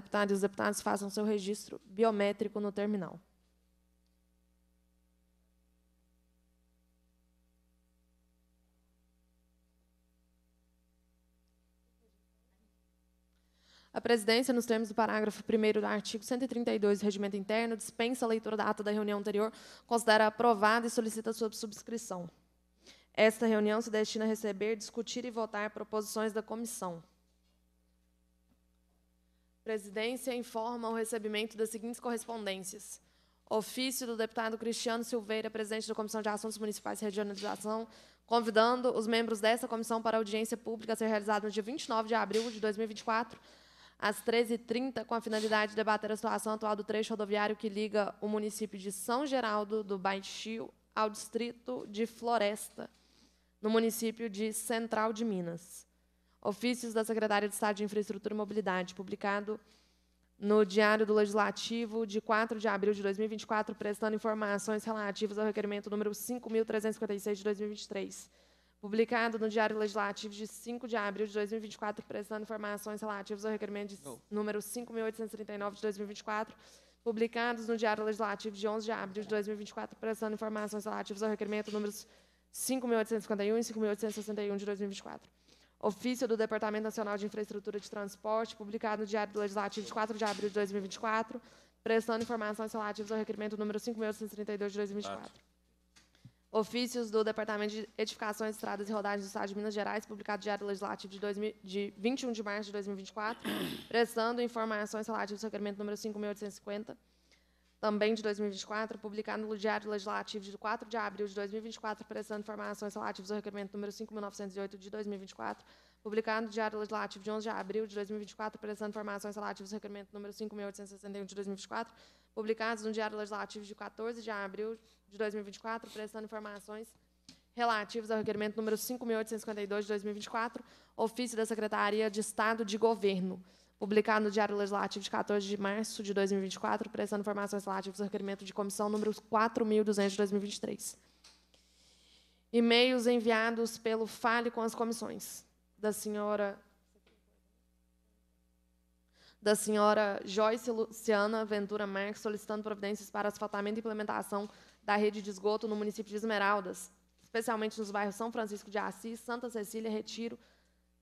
Deputados, e os deputados façam seu registro biométrico no terminal. A presidência, nos termos do parágrafo 1 do artigo 132 do Regimento Interno, dispensa a leitura da ata da reunião anterior, considera aprovada e solicita sua subscrição. Esta reunião se destina a receber, discutir e votar proposições da comissão. Presidência informa o recebimento das seguintes correspondências. Ofício do deputado Cristiano Silveira, presidente da Comissão de Assuntos Municipais e Regionalização, convidando os membros dessa comissão para audiência pública a ser realizada no dia 29 de abril de 2024, às 13h30, com a finalidade de debater a situação atual do trecho rodoviário que liga o município de São Geraldo do Baixio ao distrito de Floresta, no município de Central de Minas. Ofícios da Secretaria de Estado de Infraestrutura e Mobilidade, publicado no Diário do Legislativo de 4 de abril de 2024, prestando informações relativas ao requerimento número 5.356 de 2023. Publicado no Diário Legislativo de 5 de abril de 2024, prestando informações relativas ao requerimento de número 5.839 de 2024 publicados no Diário Legislativo de 11 de abril de 2024, prestando informações relativas ao requerimento números 5.851 e 5.861 de 2024 ofício do Departamento Nacional de Infraestrutura de Transporte, publicado no Diário Legislativo de 4 de abril de 2024, prestando informações relativas ao requerimento número 5.832 de 2024. Ofícios do Departamento de Edificações, Estradas e Rodagens do Estado de Minas Gerais, publicado no Diário Legislativo de, 2000, de 21 de março de 2024, prestando informações relativas ao requerimento número 5.850, também de 2024, publicado no Diário Legislativo de 4 de abril de 2024, prestando informações relativas ao requerimento número 5.908 de 2024, publicado no Diário Legislativo de 11 de abril de 2024, prestando informações relativas ao requerimento número 5.861 de 2024, publicados no Diário Legislativo de 14 de abril de 2024, prestando informações relativas ao requerimento número 5.852 de 2024, ofício da Secretaria de Estado de Governo publicado no Diário Legislativo de 14 de março de 2024, prestando informações relativas ao requerimento de comissão número 4.200 de 2023. E-mails enviados pelo Fale com as comissões da senhora da senhora Joyce Luciana Ventura Marques solicitando providências para asfaltamento e implementação da rede de esgoto no município de Esmeraldas, especialmente nos bairros São Francisco de Assis, Santa Cecília, Retiro,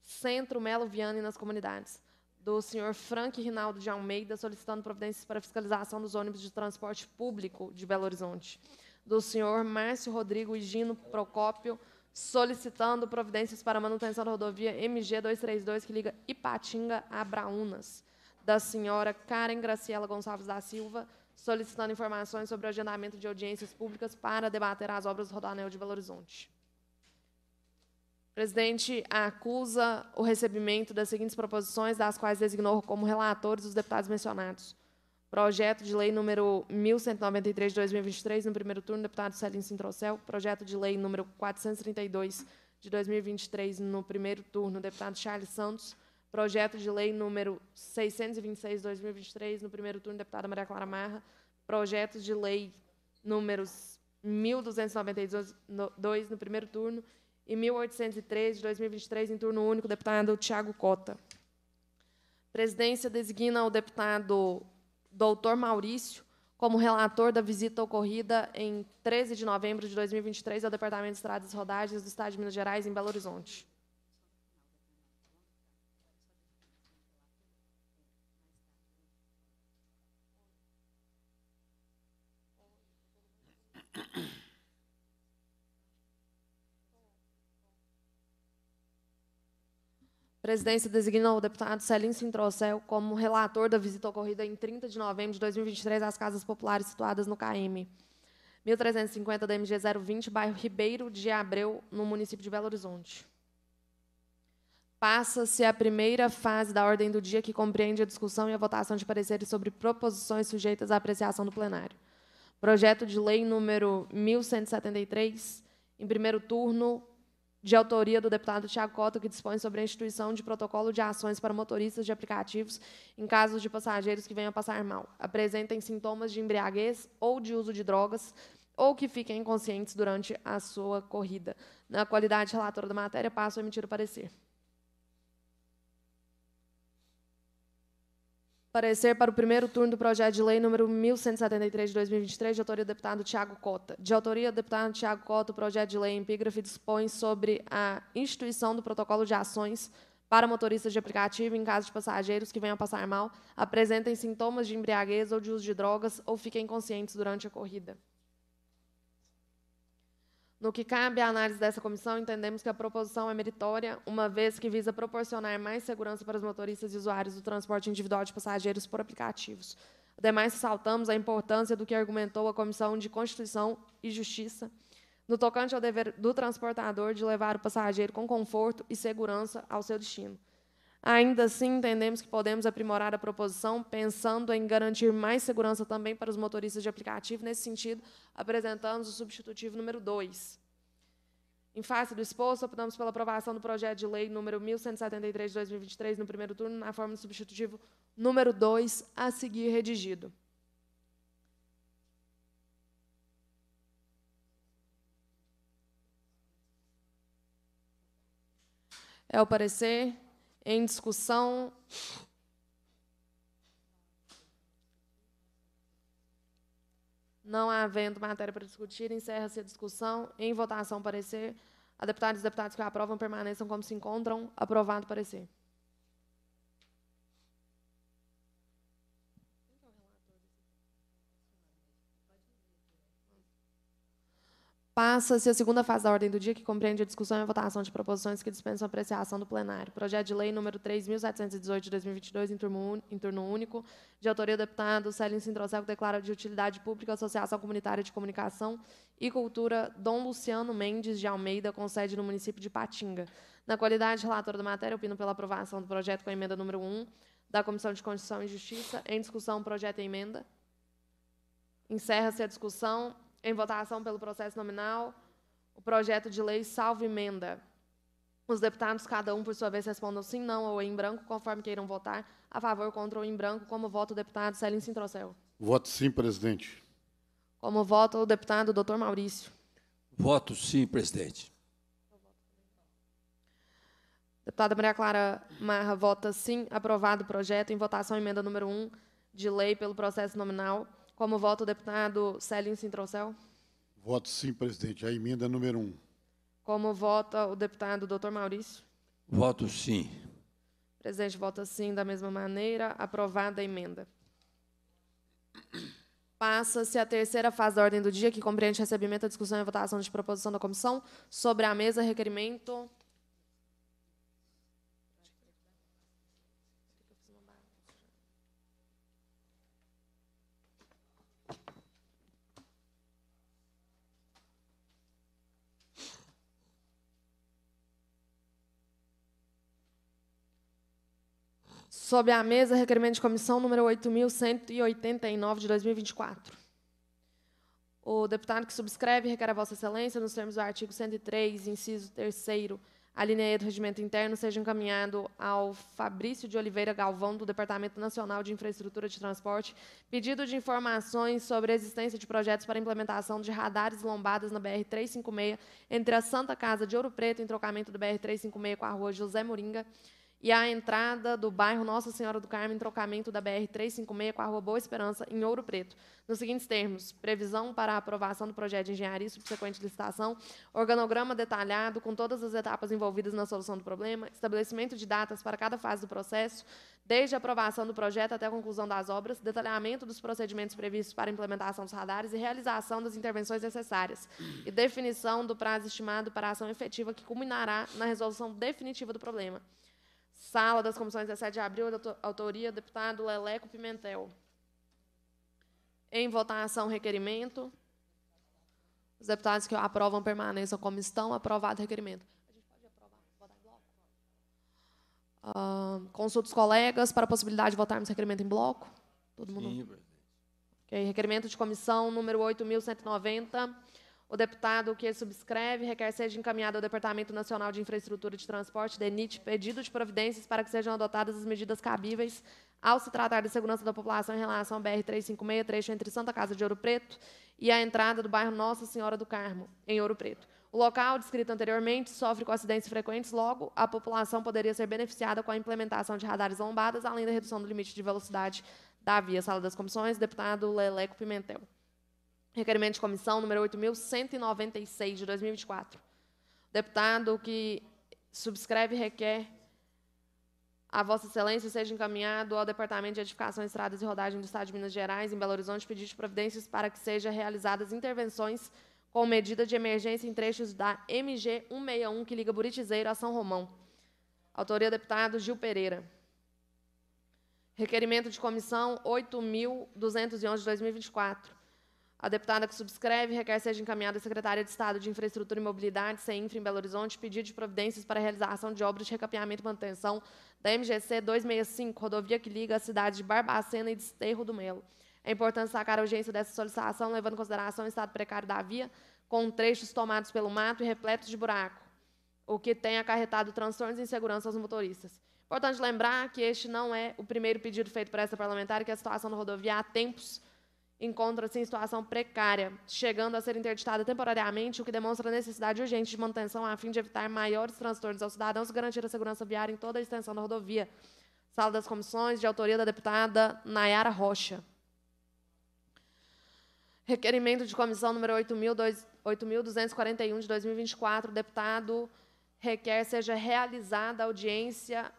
Centro, Melo Viana e nas comunidades do senhor Frank Rinaldo de Almeida, solicitando providências para fiscalização dos ônibus de transporte público de Belo Horizonte. Do senhor Márcio Rodrigo Higino Gino Procópio, solicitando providências para manutenção da rodovia MG 232, que liga Ipatinga a Braunas. Da senhora Karen Graciela Gonçalves da Silva, solicitando informações sobre o agendamento de audiências públicas para debater as obras do Rodanel de Belo Horizonte presidente acusa o recebimento das seguintes proposições, das quais designou como relatores os deputados mencionados. Projeto de lei número 1193 de 2023, no primeiro turno, deputado Celinho Sintrocel. Projeto de lei número 432 de 2023, no primeiro turno, deputado Charles Santos. Projeto de lei número 626 de 2023, no primeiro turno, deputada Maria Clara Marra. Projeto de lei números 1292, no, no primeiro turno, e 1803 de 2023, em turno único, deputado Tiago Cota. Presidência designa o deputado doutor Maurício como relator da visita ocorrida em 13 de novembro de 2023 ao Departamento de Estradas e Rodagens do Estado de Minas Gerais, em Belo Horizonte. presidência designou o deputado Celim Sintrocel como relator da visita ocorrida em 30 de novembro de 2023 às casas populares situadas no KM 1350 da MG 020, bairro Ribeiro de Abreu, no município de Belo Horizonte. Passa-se a primeira fase da ordem do dia, que compreende a discussão e a votação de pareceres sobre proposições sujeitas à apreciação do plenário. Projeto de lei número 1173, em primeiro turno, de autoria do deputado Tiago Cota, que dispõe sobre a instituição de protocolo de ações para motoristas de aplicativos em casos de passageiros que venham a passar mal, apresentem sintomas de embriaguez ou de uso de drogas, ou que fiquem inconscientes durante a sua corrida. Na qualidade relatora da matéria, passo a emitir o parecer. Parecer para o primeiro turno do projeto de lei número 1173 de 2023, de autoria do deputado Tiago Cota. De autoria do deputado Tiago Cota, o projeto de lei em epígrafe dispõe sobre a instituição do protocolo de ações para motoristas de aplicativo em caso de passageiros que venham a passar mal, apresentem sintomas de embriaguez ou de uso de drogas ou fiquem inconscientes durante a corrida. No que cabe à análise dessa comissão, entendemos que a proposição é meritória, uma vez que visa proporcionar mais segurança para os motoristas e usuários do transporte individual de passageiros por aplicativos. Ademais, ressaltamos a importância do que argumentou a Comissão de Constituição e Justiça no tocante ao dever do transportador de levar o passageiro com conforto e segurança ao seu destino. Ainda assim, entendemos que podemos aprimorar a proposição, pensando em garantir mais segurança também para os motoristas de aplicativo. Nesse sentido, apresentamos o substitutivo número 2. Em face do exposto, optamos pela aprovação do projeto de lei número 1173 de 2023, no primeiro turno, na forma do substitutivo número 2, a seguir redigido. É o parecer em discussão. Não havendo matéria para discutir, encerra-se a discussão. Em votação, parecer. A deputados e deputados que aprovam permaneçam como se encontram. Aprovado parecer. Passa-se a segunda fase da ordem do dia, que compreende a discussão e a votação de proposições que dispensam apreciação do plenário. Projeto de lei número 3.718 de 2022, em turno, único, de autoria do deputado Célio Sindroceco, declara de utilidade pública a Associação Comunitária de Comunicação e Cultura Dom Luciano Mendes de Almeida, com sede no município de Patinga. Na qualidade de relator da matéria, opino pela aprovação do projeto com a emenda número 1 da Comissão de Constituição e Justiça. Em discussão, projeto e é emenda. Encerra-se a discussão. Em votação pelo processo nominal, o projeto de lei salvo emenda. Os deputados, cada um por sua vez, respondam sim, não ou em branco, conforme queiram votar, a favor, contra ou em branco, como voto o deputado Céline Sintrocel. Voto sim, presidente. Como voto o deputado doutor Maurício. Voto sim, presidente. Deputada Maria Clara Marra vota sim. Aprovado o projeto. Em votação, emenda número 1 de lei pelo processo nominal. Como vota o deputado Celinho Sintrocel? Voto sim, presidente. A emenda número 1. Um. Como vota o deputado doutor Maurício? Voto sim. Presidente, vota sim da mesma maneira. Aprovada a emenda. Passa-se a terceira fase da ordem do dia, que compreende recebimento, discussão e votação de proposição da comissão sobre a mesa requerimento Sobre a mesa, requerimento de comissão número 8.189 de 2024. O deputado que subscreve requer a Vossa Excelência, nos termos do artigo 103, inciso 3 a do Regimento Interno seja encaminhado ao Fabrício de Oliveira Galvão, do Departamento Nacional de Infraestrutura de Transporte, pedido de informações sobre a existência de projetos para implementação de radares lombadas na BR-356, entre a Santa Casa de Ouro Preto, em trocamento do BR-356 com a rua José Moringa, e a entrada do bairro Nossa Senhora do Carmo em trocamento da BR-356 com a Rua Boa Esperança, em Ouro Preto. Nos seguintes termos, previsão para a aprovação do projeto de engenharia e subsequente licitação, organograma detalhado com todas as etapas envolvidas na solução do problema, estabelecimento de datas para cada fase do processo, desde a aprovação do projeto até a conclusão das obras, detalhamento dos procedimentos previstos para a implementação dos radares e realização das intervenções necessárias, e definição do prazo estimado para a ação efetiva que culminará na resolução definitiva do problema. Sala das Comissões 17 de abril, autoria deputado Leleco Pimentel. Em votação, requerimento. Os deputados que aprovam permaneçam como estão. Aprovado o requerimento. A gente pode aprovar, votar em bloco? consulta os colegas para a possibilidade de votarmos requerimento em bloco. Todo mundo? Sim, presidente. Requerimento de comissão número 8.190 o deputado que subscreve requer seja encaminhado ao Departamento Nacional de Infraestrutura de Transporte, DENIT, pedido de providências para que sejam adotadas as medidas cabíveis ao se tratar da segurança da população em relação ao BR-356, trecho entre Santa Casa de Ouro Preto e a entrada do bairro Nossa Senhora do Carmo, em Ouro Preto. O local, descrito anteriormente, sofre com acidentes frequentes, logo, a população poderia ser beneficiada com a implementação de radares lombadas, além da redução do limite de velocidade da via Sala das Comissões, deputado Leleco Pimentel. Requerimento de comissão número 8.196 de 2024. O deputado que subscreve requer a Vossa Excelência seja encaminhado ao Departamento de Edificação, Estradas e Rodagem do Estado de Minas Gerais, em Belo Horizonte, pedido de providências para que sejam realizadas intervenções com medida de emergência em trechos da MG 161, que liga Buritizeiro a São Romão. Autoria, deputado Gil Pereira. Requerimento de comissão 8.211 de 2024. A deputada que subscreve requer seja encaminhada à Secretaria de Estado de Infraestrutura e Mobilidade, CEINFRA, em Belo Horizonte, pedido de providências para a realização de obras de recapeamento e manutenção da MGC 265, rodovia que liga a cidade de Barbacena e Desterro do Melo. É importante sacar a urgência dessa solicitação, levando em consideração o estado precário da via, com trechos tomados pelo mato e repletos de buraco, o que tem acarretado transtornos e insegurança aos motoristas. Importante lembrar que este não é o primeiro pedido feito por essa parlamentar, que a situação na rodovia há tempos encontra-se em situação precária, chegando a ser interditada temporariamente, o que demonstra a necessidade urgente de manutenção a fim de evitar maiores transtornos aos cidadãos e garantir a segurança viária em toda a extensão da rodovia. Sala das Comissões, de autoria da deputada Nayara Rocha. Requerimento de comissão número 8.241 de 2024, o deputado requer seja realizada audiência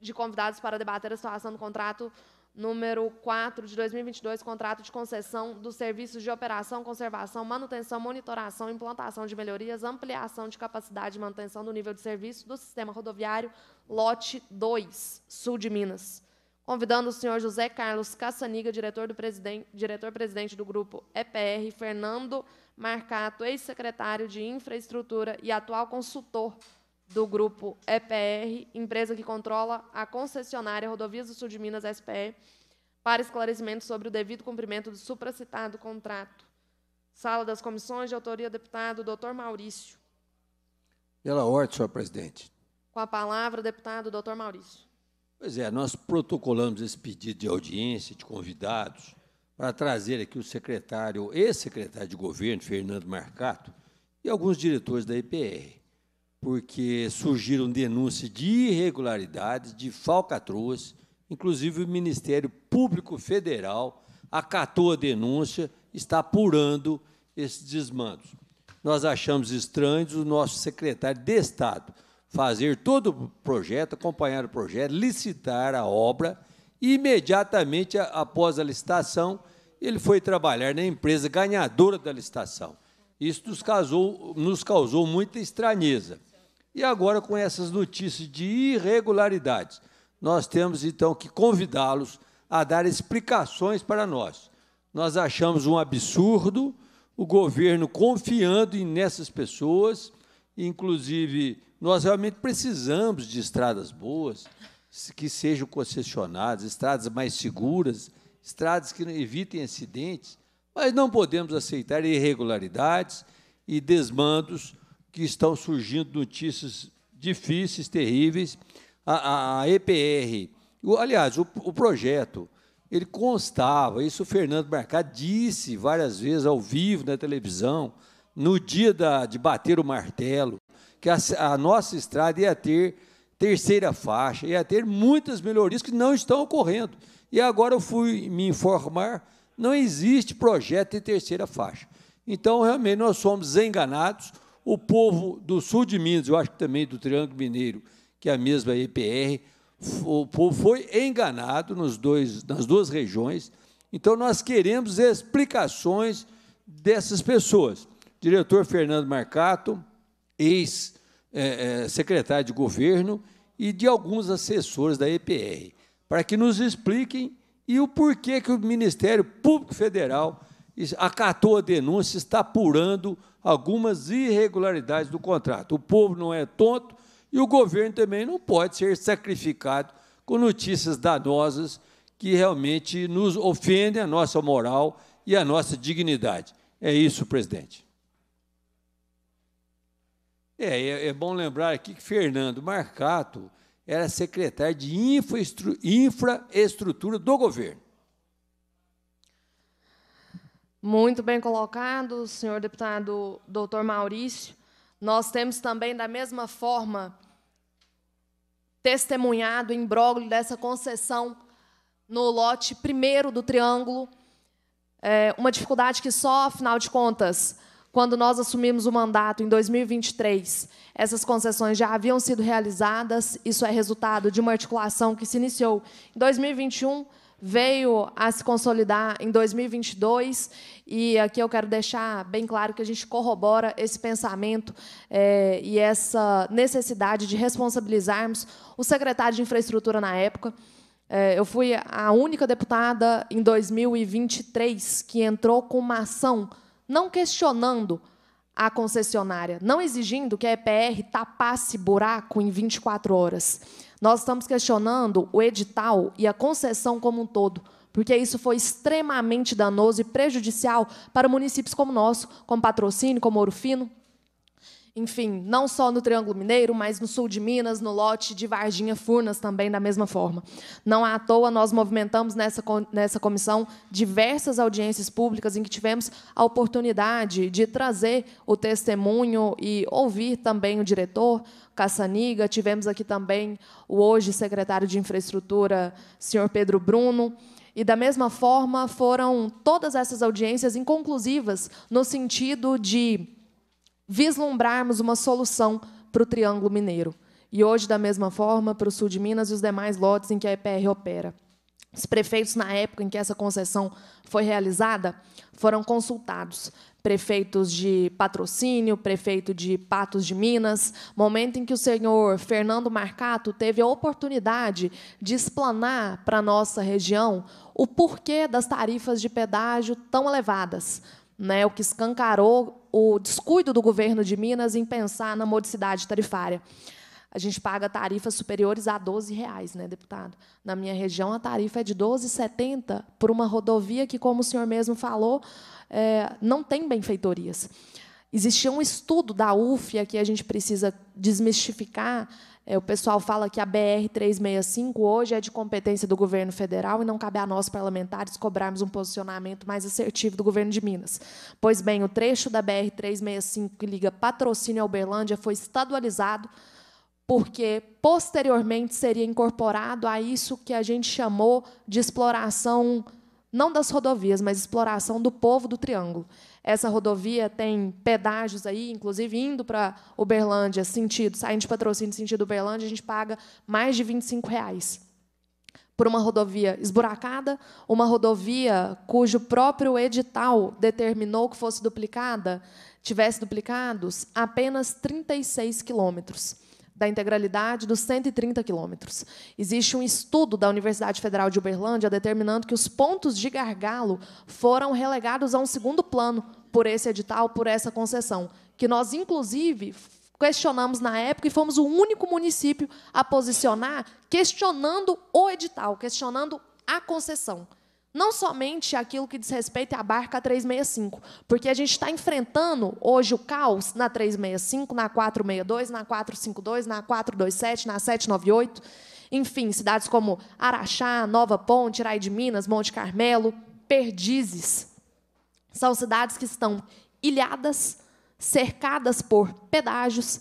de convidados para debater a situação do contrato número 4 de 2022, contrato de concessão dos serviços de operação, conservação, manutenção, monitoração, implantação de melhorias, ampliação de capacidade e manutenção do nível de serviço do sistema rodoviário lote 2, sul de Minas. Convidando o senhor José Carlos Caçaniga, diretor-presidente diretor -presidente do grupo EPR, Fernando Marcato, ex-secretário de Infraestrutura e atual consultor do grupo EPR, empresa que controla a concessionária Rodovias do Sul de Minas SPE, para esclarecimento sobre o devido cumprimento do supracitado contrato. Sala das comissões de autoria deputado Dr. Maurício. Pela ordem, senhor presidente. Com a palavra, deputado Dr. Maurício. Pois é, nós protocolamos esse pedido de audiência de convidados para trazer aqui o secretário, ex-secretário de governo, Fernando Marcato, e alguns diretores da EPR porque surgiram denúncias de irregularidades, de falcatruas, inclusive o Ministério Público Federal acatou a denúncia, está apurando esses desmandos. Nós achamos estranhos o nosso secretário de Estado fazer todo o projeto, acompanhar o projeto, licitar a obra, e imediatamente após a licitação, ele foi trabalhar na empresa ganhadora da licitação. Isso nos causou, nos causou muita estranheza. E agora, com essas notícias de irregularidades, nós temos então que convidá-los a dar explicações para nós. Nós achamos um absurdo o governo confiando nessas pessoas, inclusive nós realmente precisamos de estradas boas, que sejam concessionadas, estradas mais seguras, estradas que evitem acidentes, mas não podemos aceitar irregularidades e desmandos que estão surgindo notícias difíceis, terríveis. A, a, a EPR, o, aliás, o, o, projeto, ele constava, isso o Fernando Mercado disse várias vezes ao vivo na televisão, no dia da, de bater o martelo, que a, a nossa estrada ia ter terceira faixa, ia ter muitas melhorias que não estão ocorrendo. E agora eu fui me informar, não existe projeto de terceira faixa. Então, realmente, nós somos enganados o povo do sul de Minas, eu acho que também do Triângulo Mineiro, que é a mesma EPR, o povo foi enganado nos dois, nas duas regiões. Então, nós queremos explicações dessas pessoas. Diretor Fernando Marcato, ex-secretário é, é, de governo, e de alguns assessores da EPR, para que nos expliquem e o porquê que o Ministério Público Federal acatou a denúncia, está apurando algumas irregularidades do contrato. O povo não é tonto e o governo também não pode ser sacrificado com notícias danosas que realmente nos ofendem a nossa moral e a nossa dignidade. É isso, presidente. É, é, é bom lembrar aqui que Fernando Marcato era secretário de infraestrutura do governo. Muito bem colocado, senhor deputado doutor Maurício. Nós temos também, da mesma forma, testemunhado o imbróglio dessa concessão no lote primeiro do Triângulo, é uma dificuldade que só, afinal de contas, quando nós assumimos o mandato em 2023, essas concessões já haviam sido realizadas, isso é resultado de uma articulação que se iniciou em 2021, veio a se consolidar em 2022 e aqui eu quero deixar bem claro que a gente corrobora esse pensamento é, e essa necessidade de responsabilizarmos o secretário de infraestrutura na época. É, eu fui a única deputada em 2023 que entrou com uma ação não questionando à concessionária, não exigindo que a EPR tapasse buraco em 24 horas. Nós estamos questionando o edital e a concessão como um todo, porque isso foi extremamente danoso e prejudicial para municípios como o nosso, como Patrocínio, como Ouro Fino, enfim, não só no Triângulo Mineiro, mas no sul de Minas, no lote de Varginha Furnas também, da mesma forma. Não à toa, nós movimentamos nessa, nessa comissão diversas audiências públicas em que tivemos a oportunidade de trazer o testemunho e ouvir também o diretor, Caçaniga, tivemos aqui também o hoje secretário de Infraestrutura, senhor Pedro Bruno. E, da mesma forma, foram todas essas audiências inconclusivas no sentido de vislumbrarmos uma solução para o Triângulo Mineiro. E hoje, da mesma forma, para o sul de Minas e os demais lotes em que a EPR opera. Os prefeitos, na época em que essa concessão foi realizada, foram consultados. Prefeitos de patrocínio, prefeito de Patos de Minas, momento em que o senhor Fernando Marcato teve a oportunidade de explanar para a nossa região o porquê das tarifas de pedágio tão elevadas, né, o que escancarou o descuido do governo de Minas em pensar na modicidade tarifária. A gente paga tarifas superiores a R$ 12, reais, né, deputado? Na minha região, a tarifa é de R$ 12,70 por uma rodovia que, como o senhor mesmo falou, é, não tem benfeitorias. Existia um estudo da UFIA que a gente precisa desmistificar, é, o pessoal fala que a BR 365 hoje é de competência do governo federal e não cabe a nós parlamentares cobrarmos um posicionamento mais assertivo do governo de Minas. Pois bem, o trecho da BR 365 que liga Patrocínio à Uberlândia foi estadualizado porque posteriormente seria incorporado a isso que a gente chamou de exploração não das rodovias, mas exploração do povo do Triângulo. Essa rodovia tem pedágios aí, inclusive indo para Uberlândia, sentido, saindo de patrocínio sentido Uberlândia, a gente paga mais de 25 reais por uma rodovia esburacada, uma rodovia cujo próprio edital determinou que fosse duplicada, tivesse duplicados apenas 36 quilômetros da integralidade dos 130 quilômetros. Existe um estudo da Universidade Federal de Uberlândia determinando que os pontos de gargalo foram relegados a um segundo plano por esse edital, por essa concessão, que nós, inclusive, questionamos na época e fomos o único município a posicionar questionando o edital, questionando a concessão. Não somente aquilo que diz respeito à barca 365, porque a gente está enfrentando hoje o caos na 365, na 462, na 452, na 427, na 798, enfim, cidades como Araxá, Nova Ponte, Irai de Minas, Monte Carmelo, Perdizes. São cidades que estão ilhadas, cercadas por pedágios,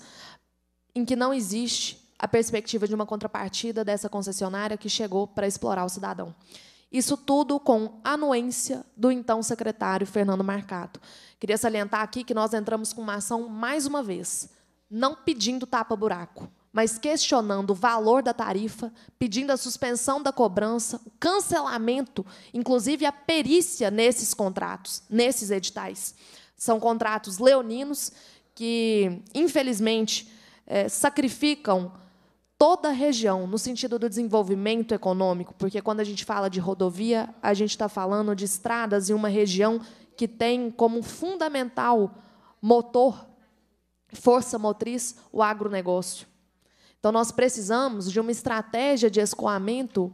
em que não existe a perspectiva de uma contrapartida dessa concessionária que chegou para explorar o cidadão. Isso tudo com anuência do então secretário Fernando Marcato. Queria salientar aqui que nós entramos com uma ação mais uma vez, não pedindo tapa-buraco, mas questionando o valor da tarifa, pedindo a suspensão da cobrança, o cancelamento, inclusive a perícia nesses contratos, nesses editais. São contratos leoninos que, infelizmente, eh, sacrificam toda a região, no sentido do desenvolvimento econômico, porque quando a gente fala de rodovia, a gente está falando de estradas em uma região que tem como fundamental motor, força motriz, o agronegócio. Então, nós precisamos de uma estratégia de escoamento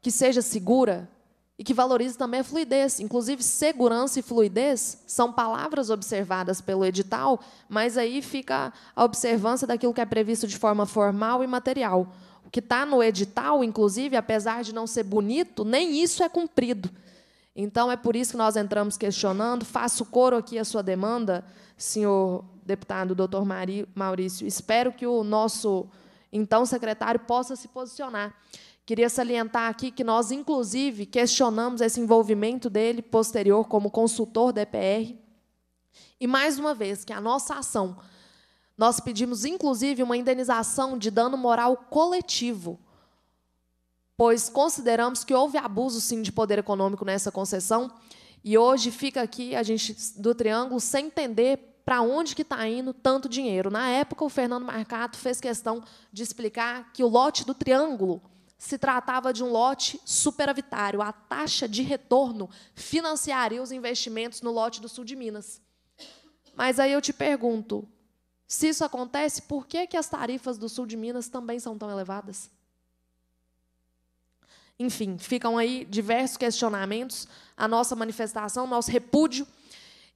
que seja segura, e que valorize também a fluidez. Inclusive, segurança e fluidez são palavras observadas pelo edital, mas aí fica a observância daquilo que é previsto de forma formal e material. O que está no edital, inclusive, apesar de não ser bonito, nem isso é cumprido. Então, é por isso que nós entramos questionando. Faço coro aqui a sua demanda, senhor deputado doutor Maurício. Espero que o nosso então secretário possa se posicionar. Queria salientar aqui que nós, inclusive, questionamos esse envolvimento dele posterior como consultor da EPR. E, mais uma vez, que a nossa ação, nós pedimos, inclusive, uma indenização de dano moral coletivo, pois consideramos que houve abuso, sim, de poder econômico nessa concessão. E hoje fica aqui a gente do Triângulo sem entender para onde que está indo tanto dinheiro. Na época, o Fernando Marcato fez questão de explicar que o lote do Triângulo se tratava de um lote superavitário. A taxa de retorno financiaria os investimentos no lote do sul de Minas. Mas aí eu te pergunto, se isso acontece, por que, que as tarifas do sul de Minas também são tão elevadas? Enfim, ficam aí diversos questionamentos, a nossa manifestação, nosso repúdio.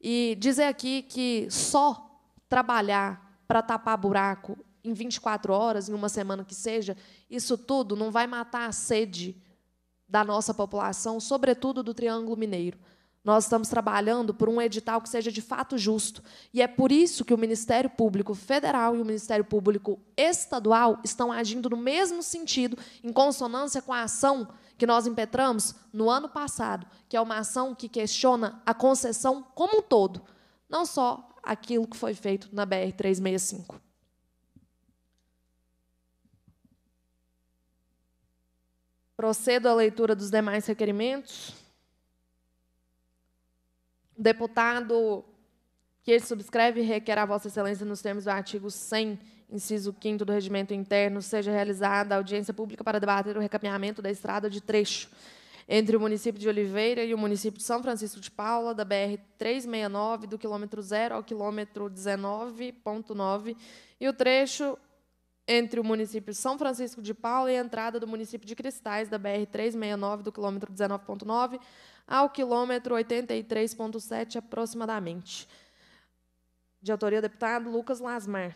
E dizer aqui que só trabalhar para tapar buraco em 24 horas, em uma semana que seja, isso tudo não vai matar a sede da nossa população, sobretudo do Triângulo Mineiro. Nós estamos trabalhando por um edital que seja de fato justo. E é por isso que o Ministério Público Federal e o Ministério Público Estadual estão agindo no mesmo sentido, em consonância com a ação que nós impetramos no ano passado, que é uma ação que questiona a concessão como um todo, não só aquilo que foi feito na BR 365. Procedo à leitura dos demais requerimentos. deputado que ele subscreve requer a Vossa Excelência, nos termos do artigo 100, inciso 5 do Regimento Interno, seja realizada audiência pública para debater o recaminhamento da estrada de trecho entre o município de Oliveira e o município de São Francisco de Paula, da BR-369, do quilômetro 0 ao quilômetro 19.9, e o trecho entre o município São Francisco de Paula e a entrada do município de Cristais, da BR-369, do quilômetro 19.9 ao quilômetro 83.7, aproximadamente. De autoria, deputado Lucas Lasmar.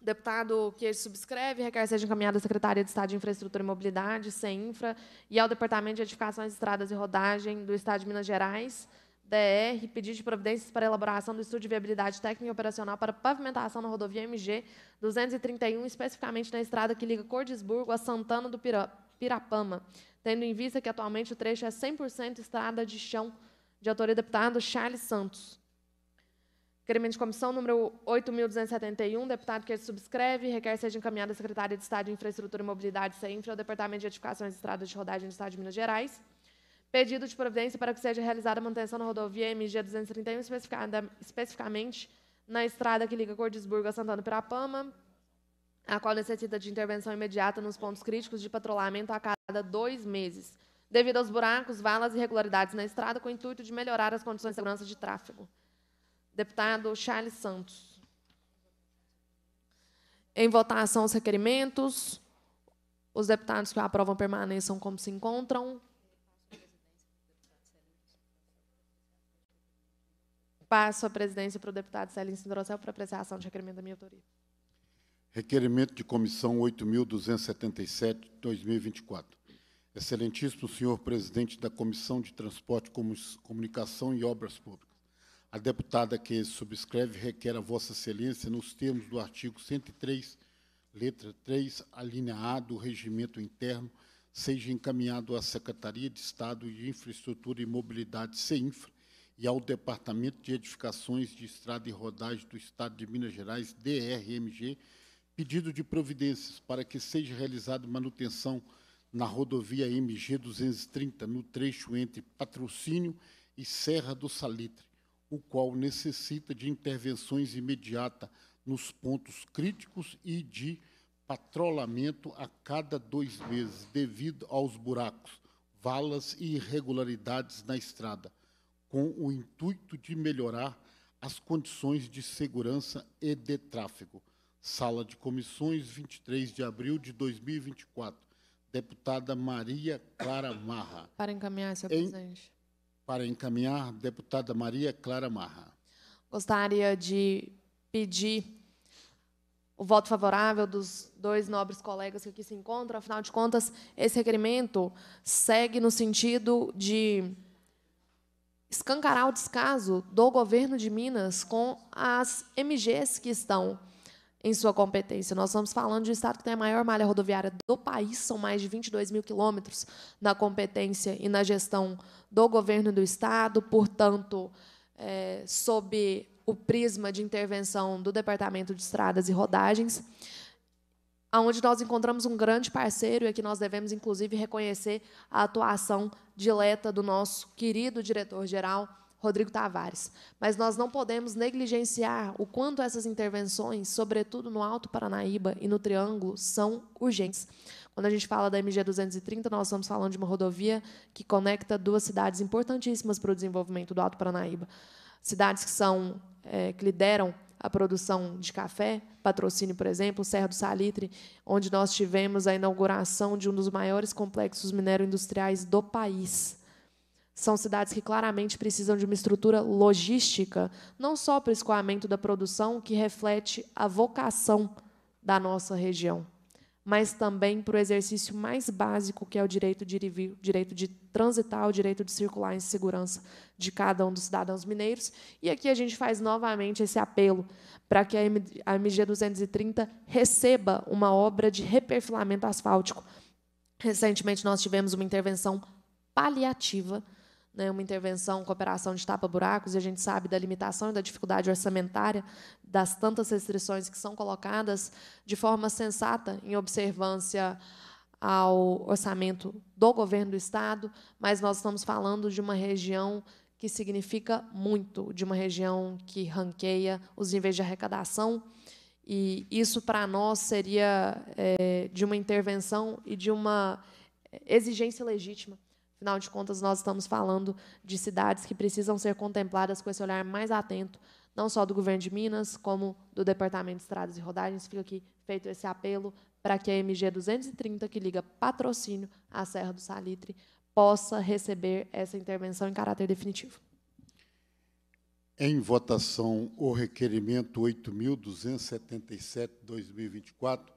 Deputado que subscreve, requer seja encaminhado à Secretaria de Estado de Infraestrutura e Mobilidade, CEINFRA, e ao Departamento de Edificações, Estradas e Rodagem do Estado de Minas Gerais, DR, pedido de providências para elaboração do estudo de viabilidade técnica e operacional para pavimentação na rodovia MG 231, especificamente na estrada que liga Cordisburgo a Santana do Pirapama, tendo em vista que atualmente o trecho é 100% estrada de chão de autoria do deputado Charles Santos. Requerimento de comissão número 8.271, deputado que subscreve, requer seja encaminhado à Secretaria de Estado de Infraestrutura e Mobilidade, CEINFRA, ao Departamento de Edificações e Estradas de Rodagem do Estado de Minas Gerais, Pedido de providência para que seja realizada a manutenção na rodovia MG 231, especificamente na estrada que liga Cordisburgo a Santana Pirapama, a qual necessita de intervenção imediata nos pontos críticos de patrulhamento a cada dois meses, devido aos buracos, valas e irregularidades na estrada, com o intuito de melhorar as condições de segurança de tráfego. Deputado Charles Santos. Em votação os requerimentos. Os deputados que aprovam permaneçam como se encontram. Passo a presidência para o deputado Celinho Sindrocel para apreciação de requerimento da minha autoria. Requerimento de comissão 8.277-2024. Excelentíssimo senhor presidente da Comissão de Transporte, Comunicação e Obras Públicas. A deputada que subscreve requer a Vossa Excelência, nos termos do artigo 103, letra 3, a A do Regimento Interno, seja encaminhado à Secretaria de Estado de Infraestrutura e Mobilidade, Cinfra e ao Departamento de Edificações de Estrada e Rodagem do Estado de Minas Gerais, DRMG, pedido de providências para que seja realizada manutenção na rodovia MG 230, no trecho entre Patrocínio e Serra do Salitre, o qual necessita de intervenções imediatas nos pontos críticos e de patrulhamento a cada dois meses, devido aos buracos, valas e irregularidades na estrada com o intuito de melhorar as condições de segurança e de tráfego. Sala de Comissões, 23 de abril de 2024. Deputada Maria Clara Marra. Para encaminhar, senhor em, presidente. Para encaminhar, deputada Maria Clara Marra. Gostaria de pedir o voto favorável dos dois nobres colegas que aqui se encontram. Afinal de contas, esse requerimento segue no sentido de escancarar o descaso do governo de Minas com as MGs que estão em sua competência. Nós estamos falando de um estado que tem a maior malha rodoviária do país, são mais de 22 mil quilômetros na competência e na gestão do governo do estado, portanto, é, sob o prisma de intervenção do Departamento de Estradas e Rodagens onde nós encontramos um grande parceiro e aqui nós devemos, inclusive, reconhecer a atuação dileta do nosso querido diretor-geral, Rodrigo Tavares. Mas nós não podemos negligenciar o quanto essas intervenções, sobretudo no Alto Paranaíba e no Triângulo, são urgentes. Quando a gente fala da MG 230, nós estamos falando de uma rodovia que conecta duas cidades importantíssimas para o desenvolvimento do Alto Paranaíba. Cidades que são é, que lideram a produção de café, patrocínio, por exemplo, Serra do Salitre, onde nós tivemos a inauguração de um dos maiores complexos minero-industriais do país. São cidades que claramente precisam de uma estrutura logística, não só para o escoamento da produção, que reflete a vocação da nossa região mas também para o exercício mais básico, que é o direito de ir e vir, direito de transitar, o direito de circular em segurança de cada um dos cidadãos mineiros. E aqui a gente faz novamente esse apelo para que a MG 230 receba uma obra de reperfilamento asfáltico. Recentemente, nós tivemos uma intervenção paliativa né, uma intervenção, cooperação de tapa-buracos, e a gente sabe da limitação e da dificuldade orçamentária das tantas restrições que são colocadas de forma sensata em observância ao orçamento do governo do Estado, mas nós estamos falando de uma região que significa muito, de uma região que ranqueia os níveis de arrecadação, e isso, para nós, seria é, de uma intervenção e de uma eh, exigência legítima Afinal de contas, nós estamos falando de cidades que precisam ser contempladas com esse olhar mais atento, não só do governo de Minas, como do Departamento de Estradas e Rodagens. Fica aqui feito esse apelo para que a MG 230, que liga patrocínio à Serra do Salitre, possa receber essa intervenção em caráter definitivo. Em votação, o requerimento 8.277-2024,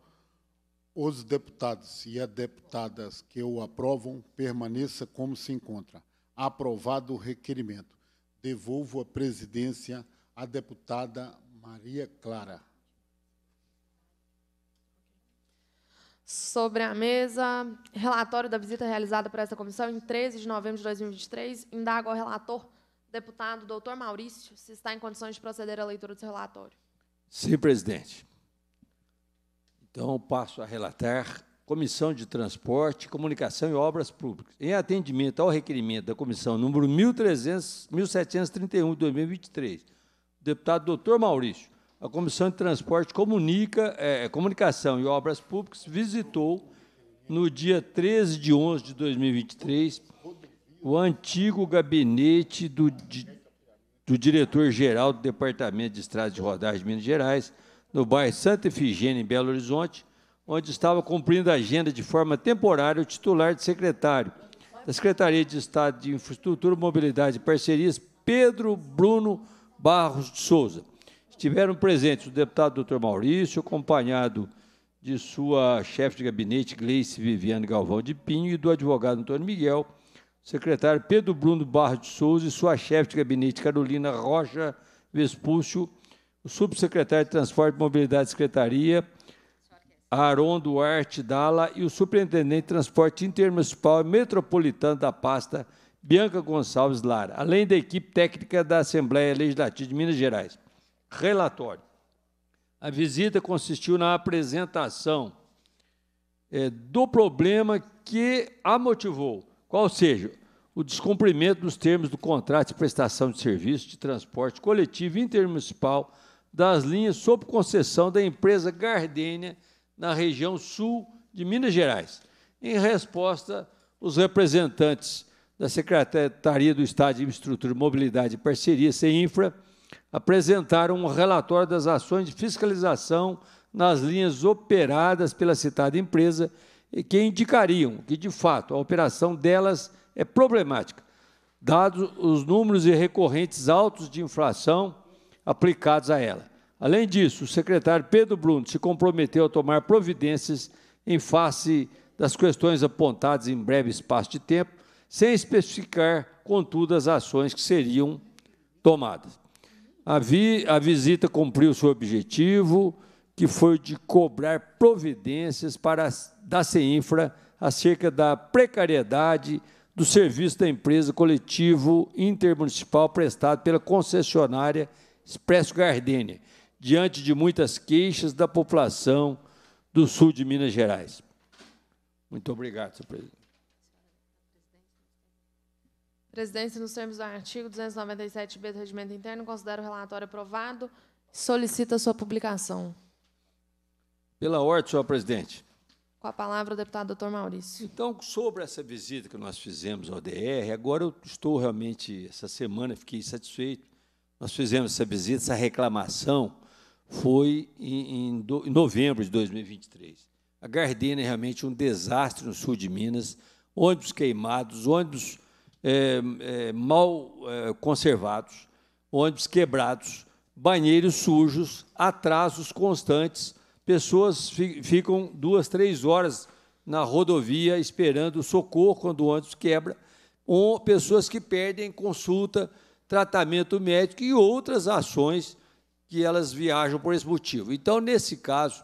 os deputados e as deputadas que o aprovam permaneça como se encontra. Aprovado o requerimento. Devolvo a presidência à deputada Maria Clara. Sobre a mesa, relatório da visita realizada por essa comissão em 13 de novembro de 2023. Indago ao relator, deputado doutor Maurício, se está em condições de proceder à leitura do seu relatório. Sim, presidente. Então, passo a relatar. Comissão de Transporte, Comunicação e Obras Públicas. Em atendimento ao requerimento da comissão número 1731 de 2023, deputado doutor Maurício, a Comissão de Transporte comunica, é, é Comunicação e Obras Públicas visitou no dia 13 de 11 de 2023 o antigo gabinete do, do diretor-geral do Departamento de Estradas de Rodagem de Minas Gerais, no bairro Santa Efigênia, em Belo Horizonte, onde estava cumprindo a agenda de forma temporária o titular de secretário da Secretaria de Estado de Infraestrutura, Mobilidade e Parcerias, Pedro Bruno Barros de Souza. Estiveram presentes o deputado doutor Maurício, acompanhado de sua chefe de gabinete, Gleice Viviane Galvão de Pinho, e do advogado Antônio Miguel, secretário Pedro Bruno Barros de Souza e sua chefe de gabinete, Carolina Rocha Vespúcio, o subsecretário de Transporte e Mobilidade da Secretaria, Aron Duarte Dalla, e o superintendente de Transporte Intermunicipal e Metropolitano da pasta, Bianca Gonçalves Lara, além da equipe técnica da Assembleia Legislativa de Minas Gerais. Relatório. A visita consistiu na apresentação é, do problema que a motivou, qual seja, o descumprimento dos termos do contrato de prestação de serviço de transporte coletivo intermunicipal das linhas sob concessão da empresa Gardênia, na região sul de Minas Gerais. Em resposta, os representantes da Secretaria do Estado de Infraestrutura, Mobilidade e Parceria, CEINFRA, apresentaram um relatório das ações de fiscalização nas linhas operadas pela citada empresa e que indicariam que, de fato, a operação delas é problemática, dados os números e recorrentes altos de inflação, aplicados a ela. Além disso, o secretário Pedro Bruno se comprometeu a tomar providências em face das questões apontadas em breve espaço de tempo, sem especificar, contudo, as ações que seriam tomadas. A, vi, a visita cumpriu seu objetivo, que foi de cobrar providências para da CEINFRA acerca da precariedade do serviço da empresa coletivo intermunicipal prestado pela concessionária Expresso Gardênia, diante de muitas queixas da população do sul de Minas Gerais. Muito obrigado, senhor presidente. Presidente, nos termos do artigo 297-B do Regimento Interno, considero o relatório aprovado e solicita sua publicação. Pela ordem, senhor presidente. Com a palavra, o deputado doutor Maurício. Então, sobre essa visita que nós fizemos ao DR, agora eu estou realmente, essa semana, fiquei satisfeito nós fizemos essa visita, essa reclamação foi em, em, do, em novembro de 2023. A Gardena é realmente um desastre no sul de Minas, ônibus queimados, ônibus é, é, mal é, conservados, ônibus quebrados, banheiros sujos, atrasos constantes, pessoas fi, ficam duas, três horas na rodovia esperando socorro quando o ônibus quebra, ou pessoas que perdem consulta tratamento médico e outras ações que elas viajam por esse motivo. Então, nesse caso,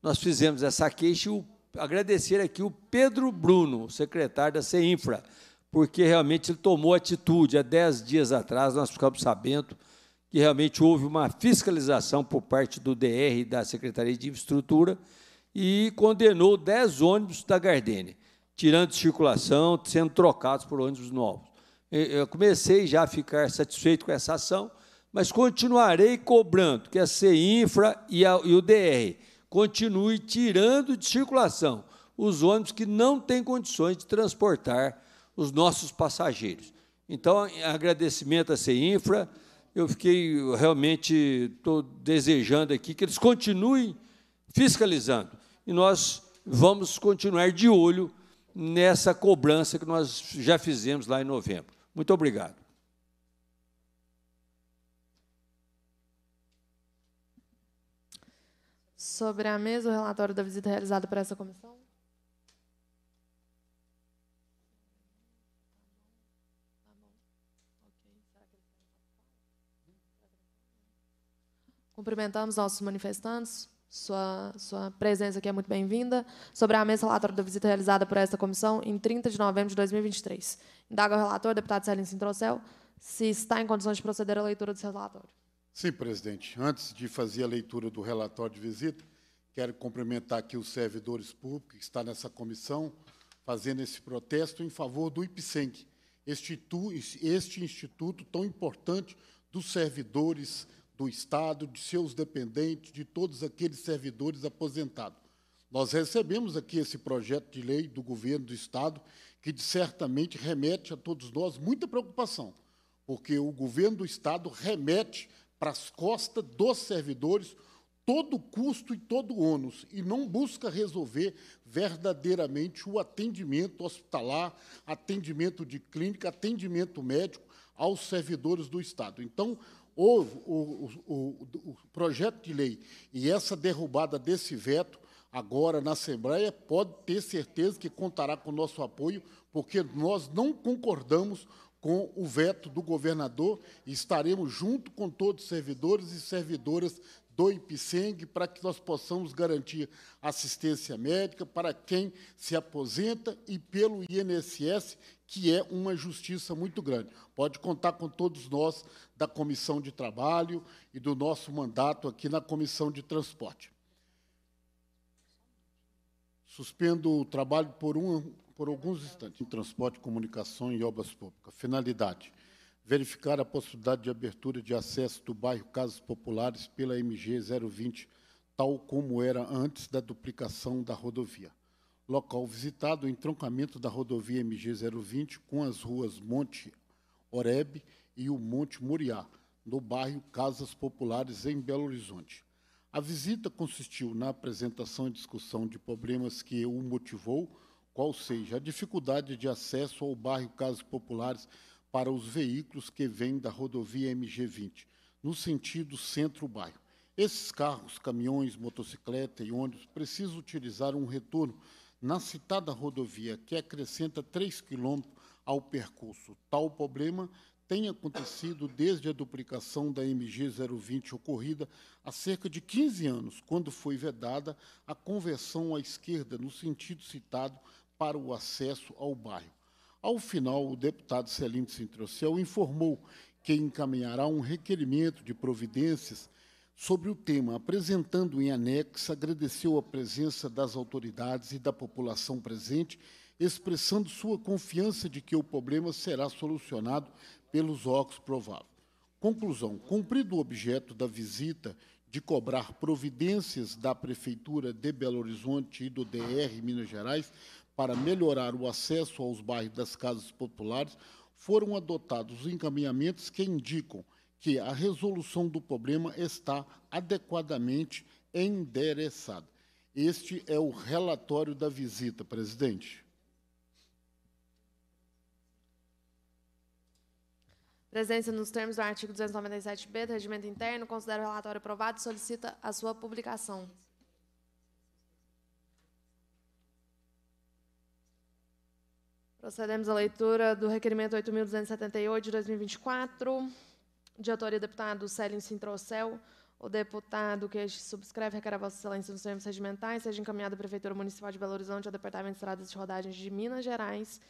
nós fizemos essa queixa e o, agradecer aqui o Pedro Bruno, secretário da CEINFRA, porque realmente ele tomou atitude. Há dez dias atrás nós ficamos sabendo que realmente houve uma fiscalização por parte do DR da Secretaria de Infraestrutura e condenou dez ônibus da Gardene, tirando de circulação, sendo trocados por ônibus novos eu comecei já a ficar satisfeito com essa ação, mas continuarei cobrando que a é CINFRA e, a, e o DR continue tirando de circulação os ônibus que não têm condições de transportar os nossos passageiros. Então, agradecimento à CINFRA, eu fiquei realmente tô desejando aqui que eles continuem fiscalizando. E nós vamos continuar de olho nessa cobrança que nós já fizemos lá em novembro. Muito obrigado. Sobre a mesa, o relatório da visita realizada para essa comissão? Cumprimentamos nossos manifestantes. Sua, sua presença aqui é muito bem-vinda. Sobre a mesa relatório da visita realizada por esta comissão em 30 de novembro de 2023. Indaga o relator, deputado Celinho Sintrocel, se está em condições de proceder à leitura desse relatório. Sim, presidente. Antes de fazer a leitura do relatório de visita, quero cumprimentar aqui os servidores públicos que estão nessa comissão, fazendo esse protesto em favor do IPSENC, este instituto tão importante dos servidores do Estado, de seus dependentes, de todos aqueles servidores aposentados. Nós recebemos aqui esse projeto de lei do governo do Estado que certamente remete a todos nós muita preocupação, porque o governo do Estado remete para as costas dos servidores todo o custo e todo o ônus, e não busca resolver verdadeiramente o atendimento hospitalar, atendimento de clínica, atendimento médico aos servidores do Estado. Então, o, o, o, o projeto de lei e essa derrubada desse veto agora na Assembleia, pode ter certeza que contará com o nosso apoio, porque nós não concordamos com o veto do governador e estaremos junto com todos os servidores e servidoras do IPSENG para que nós possamos garantir assistência médica para quem se aposenta e pelo INSS, que é uma justiça muito grande. Pode contar com todos nós da Comissão de Trabalho e do nosso mandato aqui na Comissão de Transporte. Suspendo o trabalho por, um, por alguns instantes. Em transporte, comunicação e obras públicas. Finalidade. Verificar a possibilidade de abertura de acesso do bairro Casas Populares pela MG 020, tal como era antes da duplicação da rodovia. Local visitado, o entroncamento da rodovia MG 020 com as ruas Monte Oreb e o Monte Muriá, no bairro Casas Populares, em Belo Horizonte. A visita consistiu na apresentação e discussão de problemas que o motivou, qual seja a dificuldade de acesso ao bairro Casas Populares para os veículos que vêm da rodovia MG20, no sentido centro-bairro. Esses carros, caminhões, motocicleta e ônibus precisam utilizar um retorno na citada rodovia, que acrescenta 3 quilômetros ao percurso. Tal problema tem acontecido desde a duplicação da MG 020 ocorrida há cerca de 15 anos, quando foi vedada a conversão à esquerda no sentido citado para o acesso ao bairro. Ao final, o deputado Celim Sintrocel informou que encaminhará um requerimento de providências sobre o tema, apresentando em anexo, agradeceu a presença das autoridades e da população presente, expressando sua confiança de que o problema será solucionado pelos óculos provável. Conclusão: cumprido o objeto da visita de cobrar providências da Prefeitura de Belo Horizonte e do DR Minas Gerais para melhorar o acesso aos bairros das casas populares, foram adotados os encaminhamentos que indicam que a resolução do problema está adequadamente endereçada. Este é o relatório da visita, presidente. presença nos termos do artigo 297b do Regimento Interno, considera o relatório aprovado e solicita a sua publicação. Procedemos à leitura do requerimento 8.278 de 2024, de autoria do deputado Célio Sintrocel. O deputado que subscreve requer a Vossa Excelência nos termos regimentais seja encaminhado à Prefeitura Municipal de Belo Horizonte, ao Departamento de Estradas de Rodagens de Minas Gerais,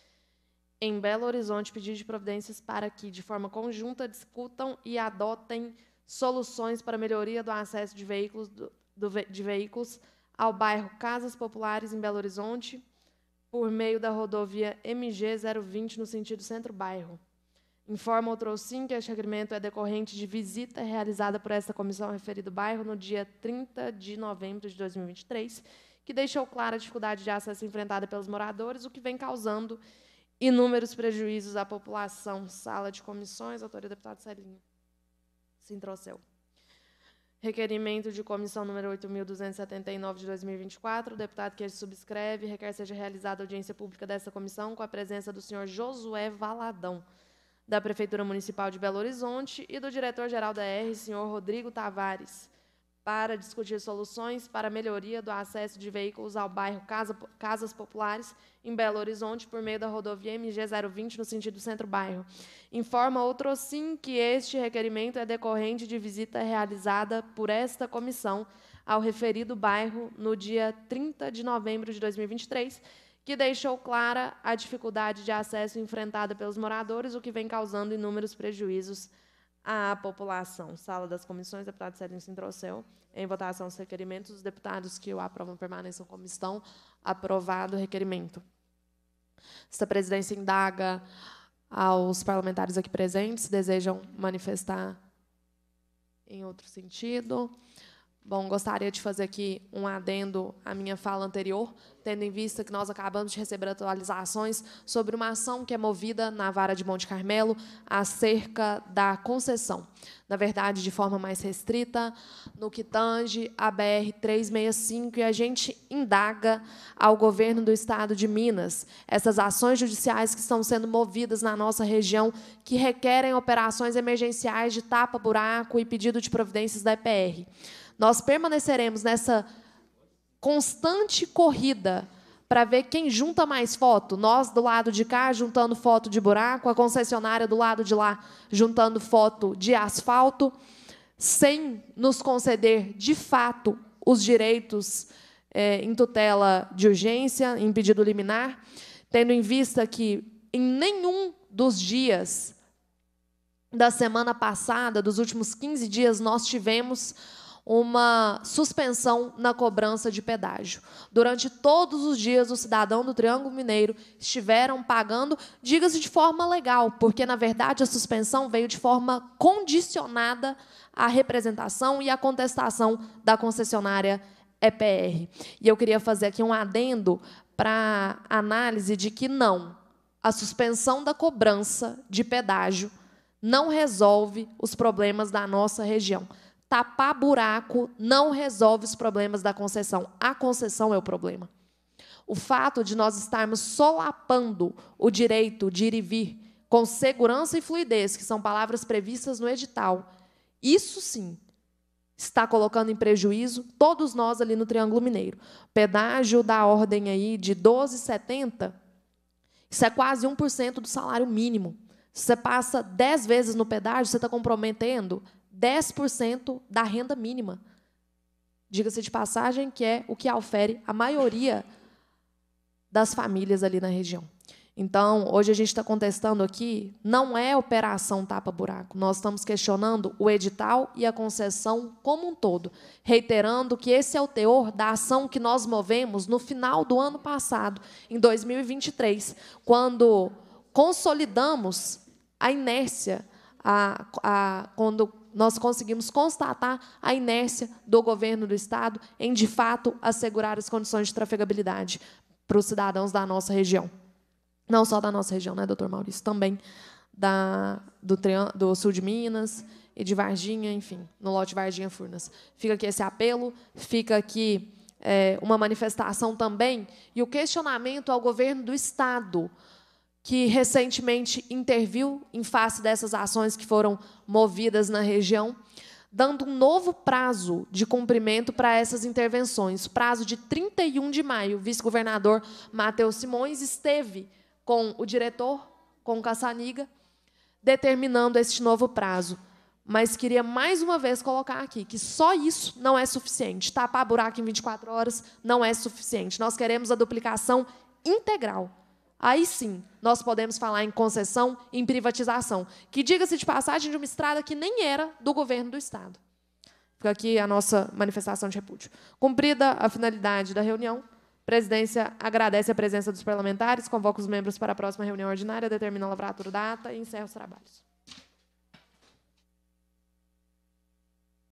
em Belo Horizonte pedido de providências para que, de forma conjunta, discutam e adotem soluções para melhoria do acesso de veículos, do, do, de veículos ao bairro Casas Populares, em Belo Horizonte, por meio da rodovia MG 020, no sentido centro-bairro. Informa o Trouxim que este requerimento é decorrente de visita realizada por esta comissão referido bairro no dia 30 de novembro de 2023, que deixou clara a dificuldade de acesso enfrentada pelos moradores, o que vem causando inúmeros prejuízos à população. Sala de comissões, autoria do deputado Celinha. Sintrocel. Requerimento de comissão número 8.279 de 2024. O deputado que ele subscreve requer seja realizada audiência pública dessa comissão com a presença do senhor Josué Valadão, da Prefeitura Municipal de Belo Horizonte, e do diretor-geral da R, senhor Rodrigo Tavares para discutir soluções para a melhoria do acesso de veículos ao bairro Casa, Casas Populares, em Belo Horizonte, por meio da rodovia MG020, no sentido centro-bairro. Informa outro sim que este requerimento é decorrente de visita realizada por esta comissão ao referido bairro no dia 30 de novembro de 2023, que deixou clara a dificuldade de acesso enfrentada pelos moradores, o que vem causando inúmeros prejuízos à população. Sala das comissões, deputado Sérgio Sintrocel. Em votação, os requerimentos. Os deputados que o aprovam permaneçam como estão. Aprovado o requerimento. Esta presidência indaga aos parlamentares aqui presentes se desejam manifestar em outro sentido. Bom, gostaria de fazer aqui um adendo à minha fala anterior, tendo em vista que nós acabamos de receber atualizações sobre uma ação que é movida na vara de Monte Carmelo acerca da concessão. Na verdade, de forma mais restrita, no que tange a BR 365 e a gente indaga ao governo do estado de Minas essas ações judiciais que estão sendo movidas na nossa região que requerem operações emergenciais de tapa-buraco e pedido de providências da EPR. Nós permaneceremos nessa constante corrida para ver quem junta mais foto. Nós do lado de cá juntando foto de buraco, a concessionária do lado de lá juntando foto de asfalto, sem nos conceder de fato os direitos é, em tutela de urgência, em pedido liminar, tendo em vista que em nenhum dos dias da semana passada, dos últimos 15 dias, nós tivemos uma suspensão na cobrança de pedágio. Durante todos os dias, os cidadãos do Triângulo Mineiro estiveram pagando, diga-se de forma legal, porque, na verdade, a suspensão veio de forma condicionada à representação e à contestação da concessionária EPR. E eu queria fazer aqui um adendo para análise de que não, a suspensão da cobrança de pedágio não resolve os problemas da nossa região. Tapar buraco não resolve os problemas da concessão. A concessão é o problema. O fato de nós estarmos solapando o direito de ir e vir com segurança e fluidez, que são palavras previstas no edital, isso sim está colocando em prejuízo todos nós ali no Triângulo Mineiro. Pedágio da ordem aí de 12,70, isso é quase 1% do salário mínimo. Se você passa 10 vezes no pedágio, você está comprometendo 10% da renda mínima. Diga-se de passagem que é o que alfere a maioria das famílias ali na região. Então, hoje a gente está contestando aqui, não é operação tapa-buraco. Nós estamos questionando o edital e a concessão como um todo, reiterando que esse é o teor da ação que nós movemos no final do ano passado, em 2023, quando consolidamos a inércia, a, a, quando nós conseguimos constatar a inércia do governo do Estado em, de fato, assegurar as condições de trafegabilidade para os cidadãos da nossa região. Não só da nossa região, né, doutor Maurício? Também da, do, do sul de Minas e de Varginha, enfim, no lote Varginha Furnas. Fica aqui esse apelo, fica aqui é, uma manifestação também e o questionamento ao governo do Estado que recentemente interviu em face dessas ações que foram movidas na região, dando um novo prazo de cumprimento para essas intervenções, prazo de 31 de maio. O vice-governador Matheus Simões esteve com o diretor, com o Caçaniga, determinando este novo prazo. Mas queria mais uma vez colocar aqui que só isso não é suficiente. Tapar buraco em 24 horas não é suficiente. Nós queremos a duplicação integral Aí sim, nós podemos falar em concessão, em privatização, que diga-se de passagem de uma estrada que nem era do governo do Estado. Fica aqui a nossa manifestação de repúdio. Cumprida a finalidade da reunião, a presidência agradece a presença dos parlamentares, convoca os membros para a próxima reunião ordinária, determina a lavratura da ata e encerra os trabalhos.